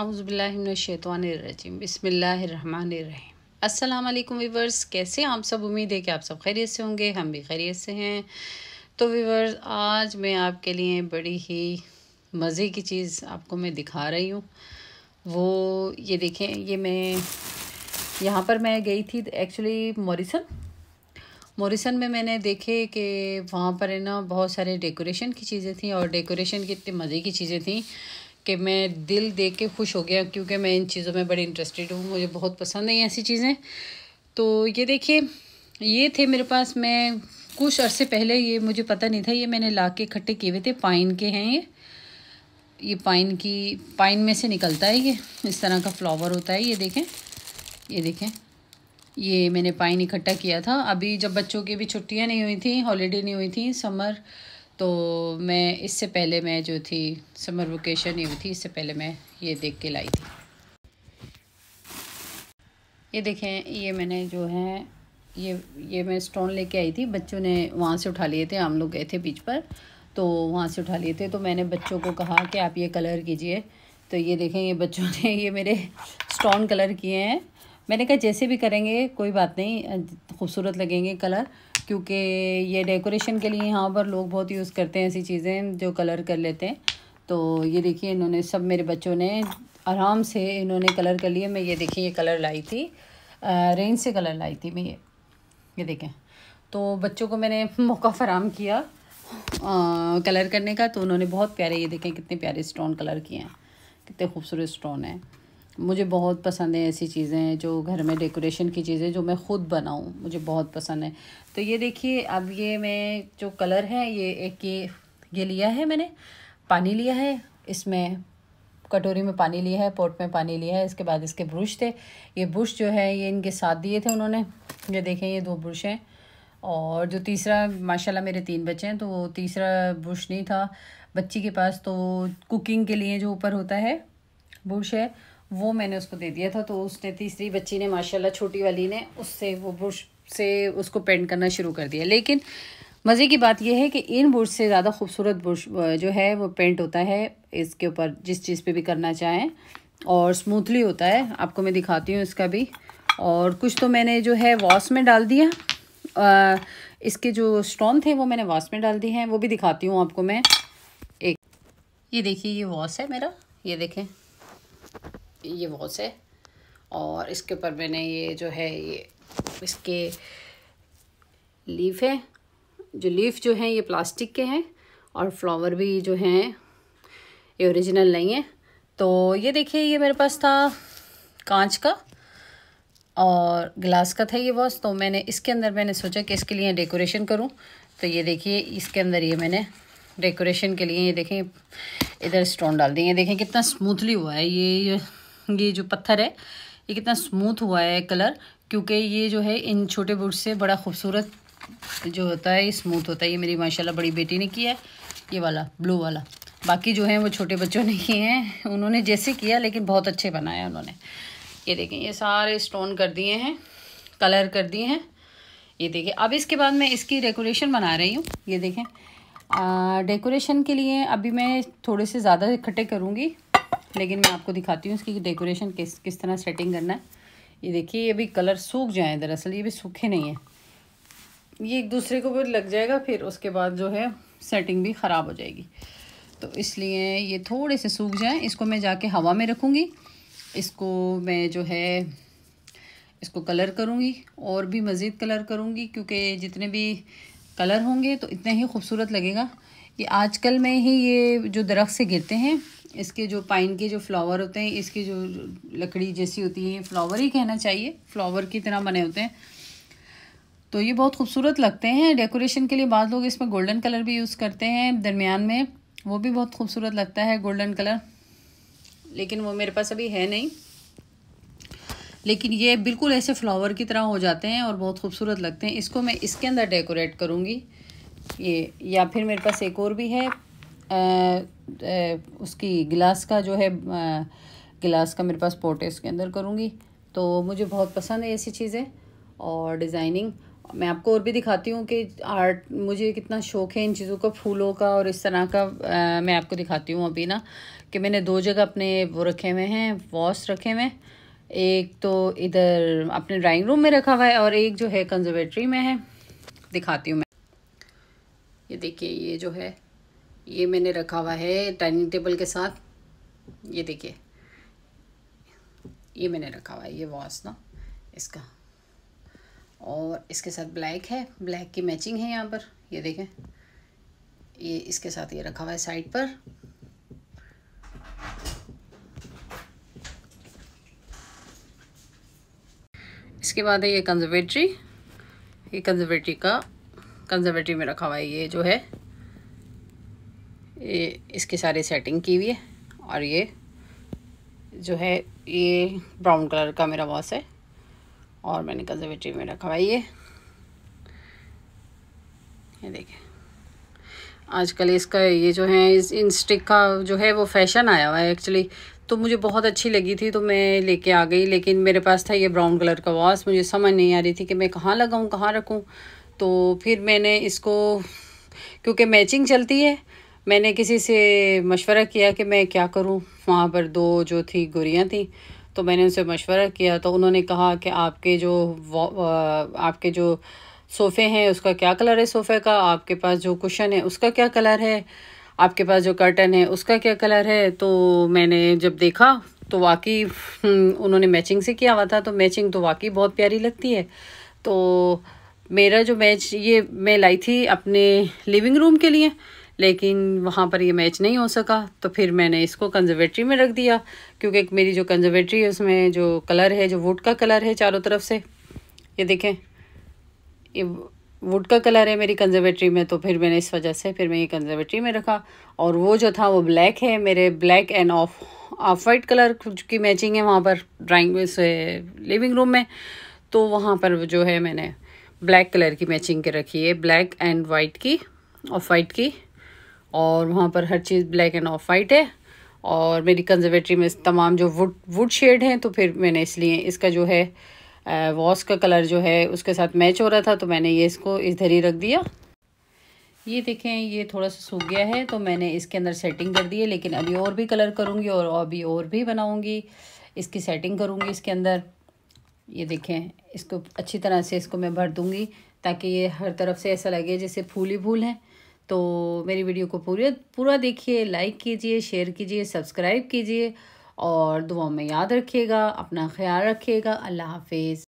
आउज़बिल्लिनशैतवानरजीम बसमीम अस्सलाम वालेकुम वीवर्स कैसे आप सब उम्मीद है कि आप सब खैरियत से होंगे हम भी खैरियत से हैं तो वीवर्स आज मैं आपके लिए बड़ी ही मज़े की चीज़ आपको मैं दिखा रही हूँ वो ये देखें ये मैं यहाँ पर मैं गई थी एक्चुअली मोरिसन मोरिसन में मैंने देखे कि वहाँ पर है ना बहुत सारे डेकोरेशन की चीज़ें थी और डेकोरेशन की इतनी मज़े की चीज़ें थी कि मैं दिल दे के खुश हो गया क्योंकि मैं इन चीज़ों में बड़ी इंटरेस्टेड हूँ मुझे बहुत पसंद है ऐसी चीज़ें तो ये देखिए ये थे मेरे पास मैं कुछ अरसे पहले ये मुझे पता नहीं था ये मैंने ला के इकट्ठे किए हुए थे पाइन के हैं ये ये पाइन की पाइन में से निकलता है ये इस तरह का फ्लावर होता है ये देखें ये देखें ये मैंने पाइन इकट्ठा किया था अभी जब बच्चों की भी छुट्टियां नहीं हुई थी हॉलीडे नहीं हुई थी समर तो मैं इससे पहले मैं जो थी समर वोकेशन ये थी इससे पहले मैं ये देख के लाई थी ये देखें ये मैंने जो है ये ये मैं स्टोन लेके आई थी बच्चों ने वहाँ से उठा लिए थे हम लोग गए थे बीच पर तो वहाँ से उठा लिए थे तो मैंने बच्चों को कहा कि आप ये कलर कीजिए तो ये देखें ये बच्चों ने ये मेरे स्टोन कलर किए हैं मैंने कहा जैसे भी करेंगे कोई बात नहीं खूबसूरत लगेंगे कलर क्योंकि ये डेकोरेशन के लिए यहाँ पर लोग बहुत यूज़ करते हैं ऐसी चीज़ें जो कलर कर लेते हैं तो ये देखिए इन्होंने सब मेरे बच्चों ने आराम से इन्होंने कलर कर लिए मैं ये देखिए ये कलर लाई थी रेंज से कलर लाई थी मैं ये ये देखें तो बच्चों को मैंने मौका फराम किया आ, कलर करने का तो उन्होंने बहुत प्यारे ये देखें कितने प्यारे स्टोन कलर किए हैं कितने खूबसूरत स्टोन हैं मुझे बहुत पसंद है ऐसी चीज़ें जो घर में डेकोरेशन की चीज़ें जो मैं ख़ुद बनाऊँ मुझे बहुत पसंद है तो ये देखिए अब ये मैं जो कलर है ये एक ये ये लिया है मैंने पानी लिया है इसमें कटोरी में पानी लिया है पोट में पानी लिया है इसके बाद इसके ब्रश थे ये ब्रश जो है ये इनके साथ दिए थे उन्होंने ये देखें ये दो ब्रश हैं और जो तीसरा माशाल्लाह मेरे तीन बच्चे हैं तो वो तीसरा ब्रश नहीं था बच्ची के पास तो कुकिंग के लिए जो ऊपर होता है ब्रश है वो मैंने उसको दे दिया था तो उसने तीसरी बच्ची ने माशाल्लाह छोटी वाली ने उससे वो ब्रश से उसको पेंट करना शुरू कर दिया लेकिन मज़े की बात यह है कि इन ब्रश से ज़्यादा खूबसूरत ब्रश जो है वो पेंट होता है इसके ऊपर जिस चीज़ पे भी करना चाहें और स्मूथली होता है आपको मैं दिखाती हूँ इसका भी और कुछ तो मैंने जो है वॉश में डाल दिया आ, इसके जो स्टोन थे वो मैंने वॉश में डाल दिए हैं वो भी दिखाती हूँ आपको मैं एक ये देखिए ये वॉश है मेरा ये देखें ये वॉच है और इसके ऊपर मैंने ये जो है ये इसके लीफ है जो लीफ जो हैं ये प्लास्टिक के हैं और फ्लावर भी जो हैं ये ओरिजिनल नहीं है तो ये देखिए ये मेरे पास था कांच का और ग्लास का था ये वॉच तो मैंने इसके अंदर मैंने सोचा कि इसके लिए डेकोरेशन करूं तो ये देखिए इसके अंदर ये मैंने डेकोरेशन के लिए ये देखें इधर स्टोन डाल दिए देखें कितना स्मूथली हुआ है ये ये जो पत्थर है ये कितना स्मूथ हुआ है कलर क्योंकि ये जो है इन छोटे बूट से बड़ा खूबसूरत जो होता है ये स्मूथ होता है ये मेरी माशाल्लाह बड़ी बेटी ने किया है ये वाला ब्लू वाला बाकी जो है वो छोटे बच्चों ने किए हैं उन्होंने जैसे किया लेकिन बहुत अच्छे बनाया उन्होंने ये देखें ये सारे स्टोन कर दिए हैं कलर कर दिए हैं ये देखें अब इसके बाद मैं इसकी डेकोरेशन बना रही हूँ ये देखें डेकोरेशन के लिए अभी मैं थोड़े से ज़्यादा इकट्ठे करूँगी लेकिन मैं आपको दिखाती हूँ इसकी डेकोरेशन किस किस तरह सेटिंग करना है ये देखिए ये भी कलर सूख जाए दरअसल ये भी सूखे नहीं है ये एक दूसरे को भी लग जाएगा फिर उसके बाद जो है सेटिंग भी ख़राब हो जाएगी तो इसलिए ये थोड़े से सूख जाए इसको मैं जाके हवा में रखूँगी इसको मैं जो है इसको कलर करूँगी और भी मज़ीद कलर करूँगी क्योंकि जितने भी कलर होंगे तो इतने ही खूबसूरत लगेगा ये आजकल में ही ये जो दरख्त से गिरते हैं इसके जो पाइन के जो फ्लावर होते हैं इसकी जो लकड़ी जैसी होती है फ्लावर ही कहना चाहिए फ्लावर की तरह बने होते हैं तो ये बहुत खूबसूरत लगते हैं डेकोरेशन के लिए बाद लोग इसमें गोल्डन कलर भी यूज़ करते हैं दरमियान में वो भी बहुत खूबसूरत लगता है गोल्डन कलर लेकिन वो मेरे पास अभी है नहीं लेकिन ये बिल्कुल ऐसे फ्लावर की तरह हो जाते हैं और बहुत खूबसूरत लगते हैं इसको मैं इसके अंदर डेकोरेट करूँगी ये या फिर मेरे पास एक और भी है उसकी गिलास का जो है गिलास का मेरे पास पोर्ट है उसके अंदर करूँगी तो मुझे बहुत पसंद है ऐसी चीज़ें और डिज़ाइनिंग मैं आपको और भी दिखाती हूँ कि आर्ट मुझे कितना शौक है इन चीज़ों का फूलों का और इस तरह का आ, मैं आपको दिखाती हूँ अभी ना कि मैंने दो जगह अपने वो रखे हुए हैं वॉस रखे हुए हैं एक तो इधर अपने ड्राइंग रूम में रखा हुआ है और एक जो है कंजर्वेटरी में है दिखाती हूँ मैं ये देखिए ये जो है ये मैंने रखा हुआ है डाइनिंग टेबल के साथ ये देखिए ये मैंने रखा हुआ है ये वॉश ना इसका और इसके साथ ब्लैक है ब्लैक की मैचिंग है यहाँ पर ये देखें ये इसके साथ ये रखा हुआ है साइड पर इसके बाद है ये कंजर्वेटरी ये कंजर्वेटरी का कंजर्वेटरी में रखा हुआ है ये जो है ये इसके सारी सेटिंग की हुई है और ये जो है ये ब्राउन कलर का मेरा वॉस है और मैंने कंजर्वेटिव में रखा हुआ ये ये देखिए आजकल इसका ये जो है इस इन स्टिक का जो है वो फैशन आया हुआ है एक्चुअली तो मुझे बहुत अच्छी लगी थी तो मैं लेके आ गई लेकिन मेरे पास था ये ब्राउन कलर का वॉस मुझे समझ नहीं आ रही थी कि मैं कहाँ लगाऊँ कहाँ रखूँ तो फिर मैंने इसको क्योंकि मैचिंग चलती है मैंने किसी से मशवरा किया कि मैं क्या करूं वहाँ पर दो जो थी गुरियाँ थी तो मैंने उनसे मशवरा किया तो उन्होंने कहा कि आपके जो आपके जो सोफ़े हैं उसका क्या कलर है सोफ़े का आपके पास जो कुशन है उसका क्या कलर है आपके पास जो कर्टन है उसका क्या कलर है तो मैंने जब देखा तो वाकई हम्म, उन्होंने मैचिंग से किया हुआ था तो मैचिंग तो वाकई बहुत प्यारी लगती है तो मेरा जो मैच ये मैं लाई थी अपने लिविंग रूम के लिए लेकिन वहाँ पर ये मैच नहीं हो सका तो फिर मैंने इसको कंजर्वेटरी में रख दिया क्योंकि मेरी जो कंजर्वेटरी है उसमें जो कलर है जो वुड का कलर है चारों तरफ से ये देखें ये वुड का कलर है मेरी कंजर्वेटरी में तो फिर मैंने इस वजह से फिर मैं ये कंजर्वेटरी में रखा और वो जो था वो ब्लैक है मेरे black and off off white colour की मैचिंग है वहाँ पर ड्राइंग से लिविंग रूम में तो वहाँ पर जो है मैंने ब्लैक कलर की मैचिंग के रखी है ब्लैक एंड वाइट की ऑफ वाइट की और वहाँ पर हर चीज़ ब्लैक एंड ऑफ वाइट है और मेरी कंजर्वेटरी में तमाम जो वुड वुड शेड हैं तो फिर मैंने इसलिए इसका जो है वॉश का कलर जो है उसके साथ मैच हो रहा था तो मैंने ये इसको इधर ही रख दिया ये देखें ये थोड़ा सा सूख गया है तो मैंने इसके अंदर सेटिंग कर दी है लेकिन अभी और भी कलर करूँगी और अभी और भी बनाऊँगी इसकी सेटिंग करूँगी इसके अंदर ये देखें इसको अच्छी तरह से इसको मैं भर दूँगी ताकि ये हर तरफ से ऐसा लगे जैसे फूल ही फूल हैं तो मेरी वीडियो को पूरे पूरा देखिए लाइक कीजिए शेयर कीजिए सब्सक्राइब कीजिए और दुआ में याद रखिएगा अपना ख्याल रखिएगा अल्लाह हाफिज़